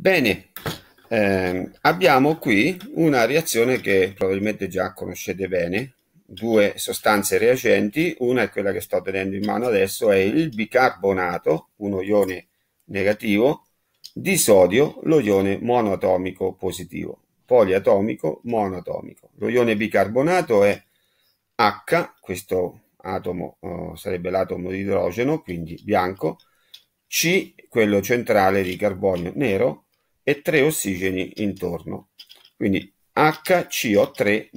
Bene, eh, abbiamo qui una reazione che probabilmente già conoscete bene, due sostanze reagenti, una è quella che sto tenendo in mano adesso, è il bicarbonato, uno ione negativo, di sodio, lo ione monoatomico positivo, poliatomico monoatomico. Lo ione bicarbonato è H, questo atomo eh, sarebbe l'atomo di idrogeno, quindi bianco, C, quello centrale di carbonio nero, e 3 ossigeni intorno. Quindi HCO3-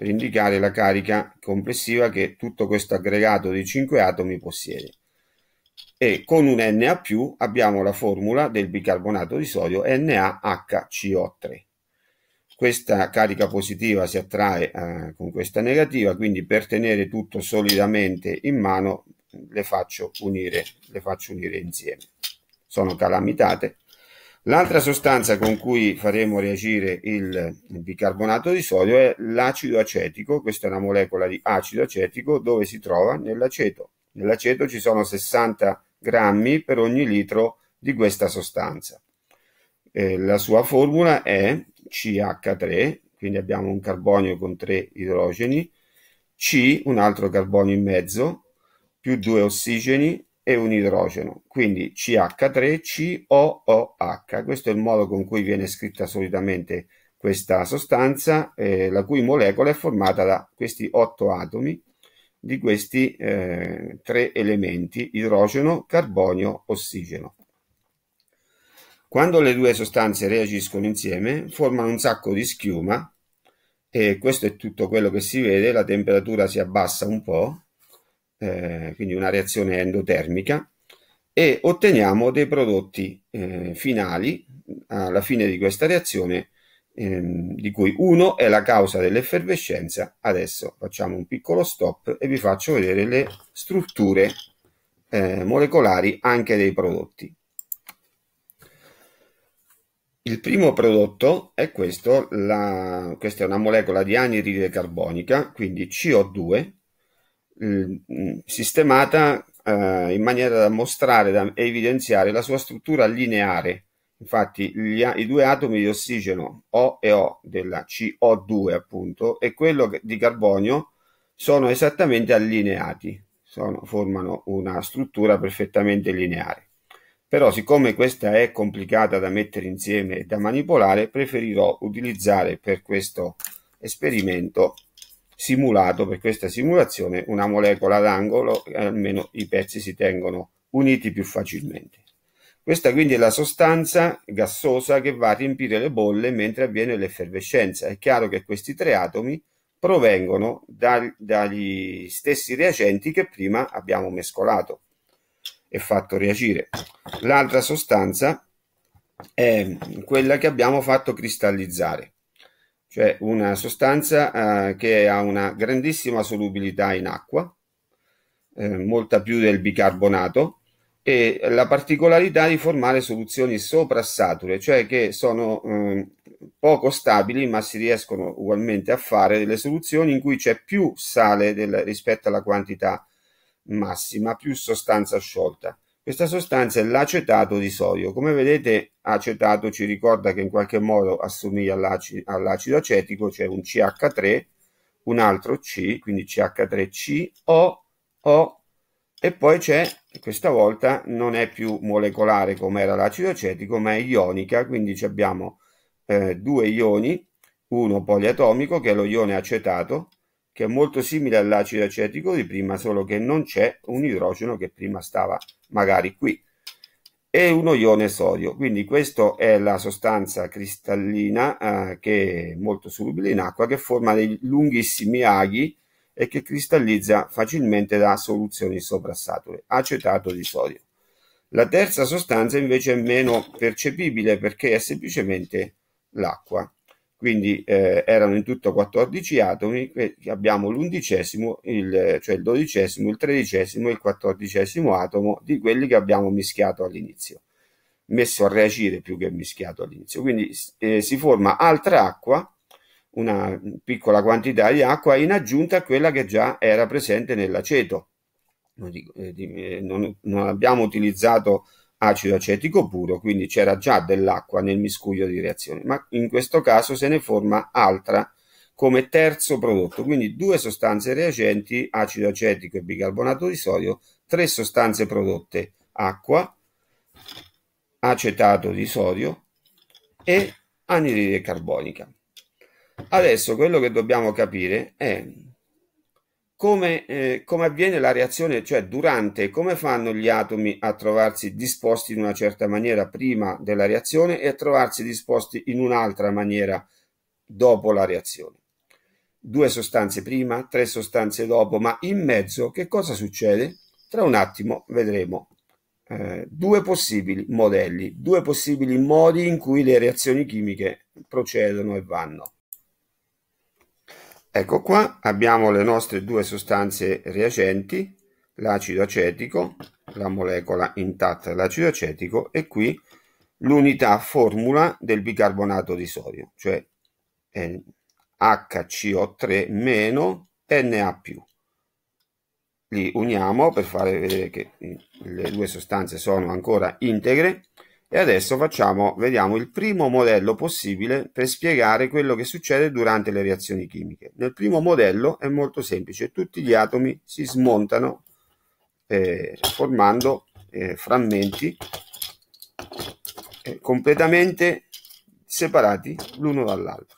per indicare la carica complessiva che tutto questo aggregato di 5 atomi possiede. E con un Na abbiamo la formula del bicarbonato di sodio NaHCO3. Questa carica positiva si attrae eh, con questa negativa, quindi per tenere tutto solidamente in mano le faccio unire, le faccio unire insieme. Sono calamitate L'altra sostanza con cui faremo reagire il bicarbonato di sodio è l'acido acetico, questa è una molecola di acido acetico dove si trova nell'aceto. Nell'aceto ci sono 60 grammi per ogni litro di questa sostanza. Eh, la sua formula è CH3, quindi abbiamo un carbonio con 3 idrogeni, C, un altro carbonio in mezzo, più 2 ossigeni e un idrogeno, quindi CH3COOH. Questo è il modo con cui viene scritta solitamente questa sostanza, eh, la cui molecola è formata da questi otto atomi di questi eh, tre elementi, idrogeno, carbonio, ossigeno. Quando le due sostanze reagiscono insieme formano un sacco di schiuma e questo è tutto quello che si vede, la temperatura si abbassa un po' eh, quindi una reazione endotermica, e otteniamo dei prodotti eh, finali alla fine di questa reazione, ehm, di cui uno è la causa dell'effervescenza. Adesso facciamo un piccolo stop e vi faccio vedere le strutture eh, molecolari anche dei prodotti. Il primo prodotto è questo, la, questa è una molecola di anidride carbonica, quindi CO2, Ehm, sistemata eh, in maniera da mostrare da, e evidenziare la sua struttura lineare. Infatti gli, i due atomi di ossigeno O e O della CO2 appunto e quello di carbonio sono esattamente allineati, sono, formano una struttura perfettamente lineare. Però siccome questa è complicata da mettere insieme e da manipolare, preferirò utilizzare per questo esperimento simulato per questa simulazione una molecola d'angolo almeno i pezzi si tengono uniti più facilmente. Questa quindi è la sostanza gassosa che va a riempire le bolle mentre avviene l'effervescenza. È chiaro che questi tre atomi provengono da, dagli stessi reagenti che prima abbiamo mescolato e fatto reagire. L'altra sostanza è quella che abbiamo fatto cristallizzare cioè una sostanza eh, che ha una grandissima solubilità in acqua, eh, molta più del bicarbonato, e la particolarità di formare soluzioni soprassature, cioè che sono eh, poco stabili ma si riescono ugualmente a fare delle soluzioni in cui c'è più sale del, rispetto alla quantità massima, più sostanza sciolta. Questa sostanza è l'acetato di sodio. Come vedete, acetato ci ricorda che in qualche modo assomiglia all'acido acetico, cioè un CH3, un altro C, quindi CH3C, O, O, e poi c'è, questa volta non è più molecolare come era l'acido acetico, ma è ionica, quindi abbiamo eh, due ioni, uno poliatomico che è lo ione acetato, che è molto simile all'acido acetico di prima, solo che non c'è un idrogeno che prima stava magari qui, e uno ione sodio. Quindi questa è la sostanza cristallina eh, che è molto solubile in acqua, che forma dei lunghissimi aghi e che cristallizza facilmente da soluzioni soprassature, acetato di sodio. La terza sostanza invece è meno percepibile perché è semplicemente l'acqua quindi eh, erano in tutto 14 atomi, abbiamo l'undicesimo, il, cioè il dodicesimo, il tredicesimo e il quattordicesimo atomo di quelli che abbiamo mischiato all'inizio, messo a reagire più che mischiato all'inizio. Quindi eh, si forma altra acqua, una piccola quantità di acqua in aggiunta a quella che già era presente nell'aceto. Non, eh, eh, non, abbiamo utilizzato acido acetico puro, quindi c'era già dell'acqua nel miscuglio di reazione, ma in questo caso se ne forma altra come terzo prodotto, quindi due sostanze reagenti, acido acetico e bicarbonato di sodio, tre sostanze prodotte, acqua, acetato di sodio e anidride carbonica. Adesso quello che dobbiamo capire è come, eh, come, avviene la reazione, cioè durante, come fanno gli atomi a trovarsi disposti in una certa maniera prima della reazione e a trovarsi disposti in un'altra maniera dopo la reazione. Due sostanze prima, tre sostanze dopo, ma in mezzo che cosa succede? Tra un attimo vedremo eh, due possibili modelli, due possibili modi in cui le reazioni chimiche procedono e vanno. Ecco qua abbiamo le nostre due sostanze reagenti, l'acido acetico, la molecola intatta dell'acido acetico e qui l'unità formula del bicarbonato di sodio, cioè HCO3 meno Na+. Li uniamo per fare vedere che le due sostanze sono ancora integre e adesso facciamo, vediamo il primo modello possibile per spiegare quello che succede durante le reazioni chimiche. Nel primo modello è molto semplice, tutti gli atomi si smontano eh, formando eh, frammenti eh, completamente separati l'uno dall'altro.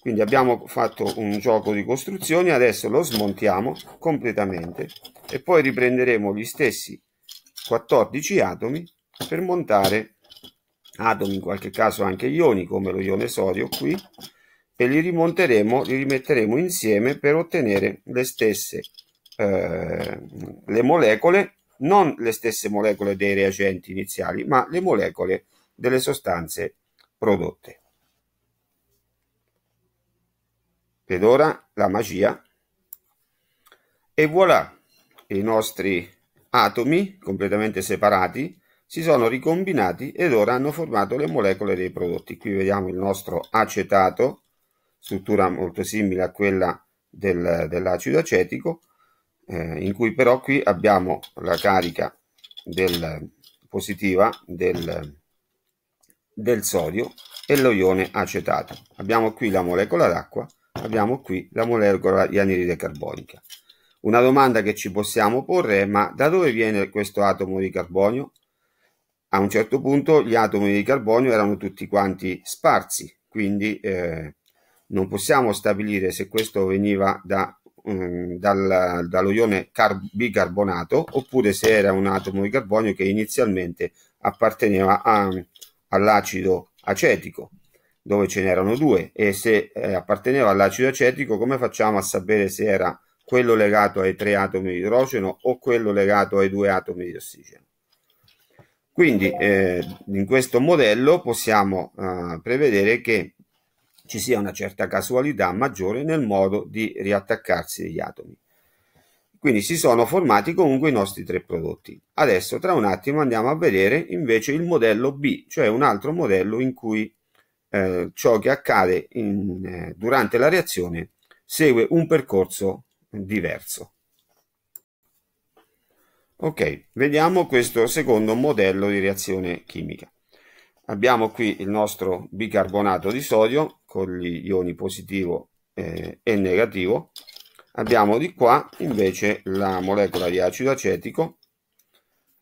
Quindi abbiamo fatto un gioco di costruzioni, adesso lo smontiamo completamente e poi riprenderemo gli stessi 14 atomi per montare atomi in qualche caso anche ioni come lo ione sodio qui e li rimonteremo, li rimetteremo insieme per ottenere le stesse eh, le molecole, non le stesse molecole dei reagenti iniziali, ma le molecole delle sostanze prodotte. Ed ora la magia. E voilà, i nostri atomi completamente separati si sono ricombinati ed ora hanno formato le molecole dei prodotti. Qui vediamo il nostro acetato, struttura molto simile a quella del, dell'acido acetico, eh, in cui però qui abbiamo la carica del, positiva del, del sodio e lo ione acetato. Abbiamo qui la molecola d'acqua, abbiamo qui la molecola di anidride carbonica. Una domanda che ci possiamo porre è ma da dove viene questo atomo di carbonio? a un certo punto gli atomi di carbonio erano tutti quanti sparsi, quindi eh, non possiamo stabilire se questo veniva da, um, dal, dallo ione car- bicarbonato oppure se era un atomo di carbonio che inizialmente apparteneva a, all'acido acetico dove ce n'erano due e se eh, apparteneva all'acido acetico come facciamo a sapere se era quello legato ai tre atomi di idrogeno o quello legato ai due atomi di ossigeno quindi eh, in questo modello possiamo eh, prevedere che ci sia una certa casualità maggiore nel modo di riattaccarsi degli atomi. Quindi si sono formati comunque i nostri tre prodotti. Adesso tra un attimo andiamo a vedere invece il modello B, cioè un altro modello in cui eh, ciò che accade in, eh, durante la reazione segue un percorso diverso. Ok, vediamo questo secondo modello di reazione chimica. Abbiamo qui il nostro bicarbonato di sodio con gli ioni positivo eh, e negativo. Abbiamo di qua invece la molecola di acido acetico.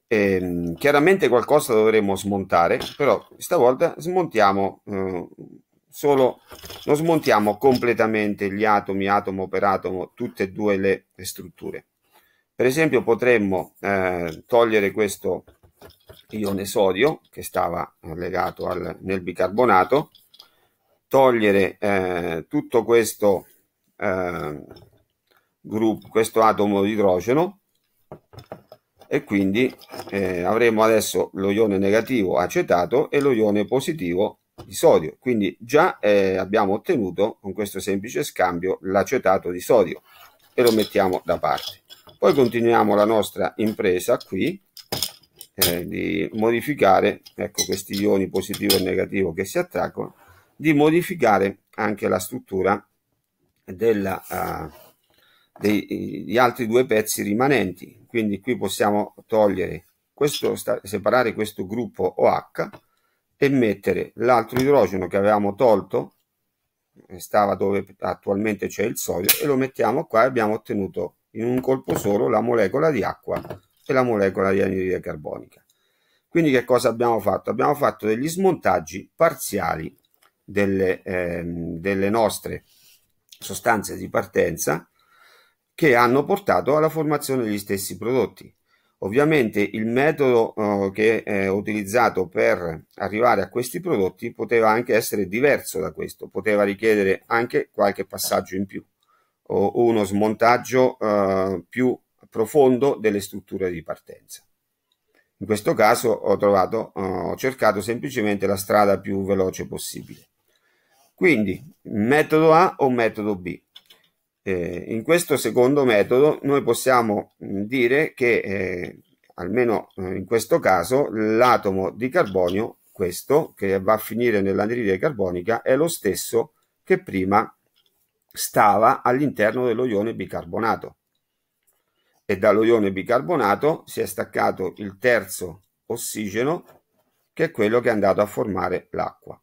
E, ehm, chiaramente qualcosa dovremo smontare, però stavolta smontiamo eh, solo, non smontiamo completamente gli atomi, atomo per atomo, tutte e due le strutture per esempio potremmo eh, togliere questo ione sodio che stava legato al, nel bicarbonato, togliere eh, tutto questo, eh, gruppo, questo atomo di idrogeno e quindi eh, avremo adesso lo ione negativo acetato e lo ione positivo di sodio. Quindi già eh, abbiamo ottenuto con questo semplice scambio l'acetato di sodio e lo mettiamo da parte. Poi continuiamo la nostra impresa qui eh, di modificare, ecco questi ioni positivo e negativo che si attaccano, di modificare anche la struttura della, uh, eh, degli altri due pezzi rimanenti. Quindi qui possiamo togliere questo, separare questo gruppo OH e mettere l'altro idrogeno che avevamo tolto, eh, stava dove attualmente c'è il sodio, e lo mettiamo qua e abbiamo ottenuto in un colpo solo la molecola di acqua e la molecola di anidride carbonica. Quindi che cosa abbiamo fatto? Abbiamo fatto degli smontaggi parziali delle, eh, delle nostre sostanze di partenza che hanno portato alla formazione degli stessi prodotti. Ovviamente il metodo eh, che è utilizzato per arrivare a questi prodotti poteva anche essere diverso da questo, poteva richiedere anche qualche passaggio in più o uno smontaggio eh, più profondo delle strutture di partenza. In questo caso ho, trovato, eh, ho cercato semplicemente la strada più veloce possibile. Quindi metodo A o metodo B. Eh, in questo secondo metodo noi possiamo mm, dire che eh, almeno eh, in questo caso l'atomo di carbonio, questo che va a finire nell'anidride carbonica, è lo stesso che prima stava all'interno dello ione bicarbonato e dallo ione bicarbonato si è staccato il terzo ossigeno che è quello che è andato a formare l'acqua.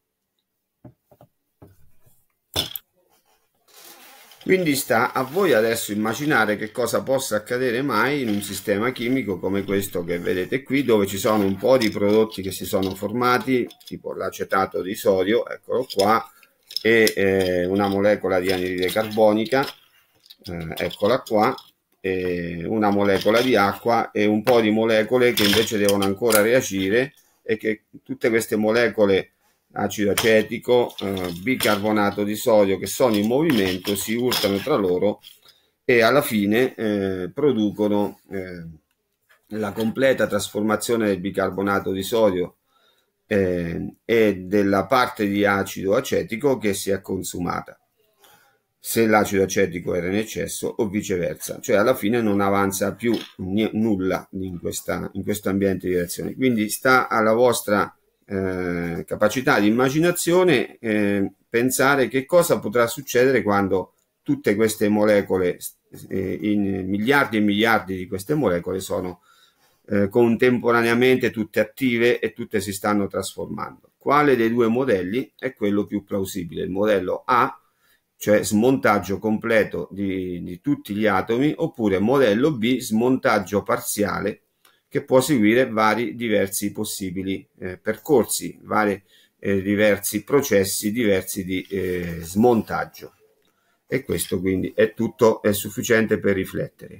Quindi sta a voi adesso immaginare che cosa possa accadere mai in un sistema chimico come questo che vedete qui, dove ci sono un po' di prodotti che si sono formati, tipo l'acetato di sodio, eccolo qua, e eh, una molecola di anidride carbonica, eh, eccola qua, una molecola di acqua e un po' di molecole che invece devono ancora reagire e che tutte queste molecole acido acetico, eh, bicarbonato di sodio che sono in movimento si urtano tra loro e alla fine eh, producono eh, la completa trasformazione del bicarbonato di sodio eh, e della parte di acido acetico che si è consumata se l'acido acetico era in eccesso o viceversa, cioè alla fine non avanza più n- nulla in, questa, in questo ambiente di reazione. Quindi sta alla vostra eh, capacità di immaginazione eh, pensare che cosa potrà succedere quando tutte queste molecole, eh, in miliardi e miliardi di queste molecole sono eh, contemporaneamente tutte attive e tutte si stanno trasformando. Quale dei due modelli è quello più plausibile? Il modello A, cioè smontaggio completo di, di tutti gli atomi, oppure modello B, smontaggio parziale che può seguire vari diversi possibili eh, percorsi, vari eh, diversi processi diversi di eh, smontaggio. E questo quindi è tutto, è sufficiente per riflettere.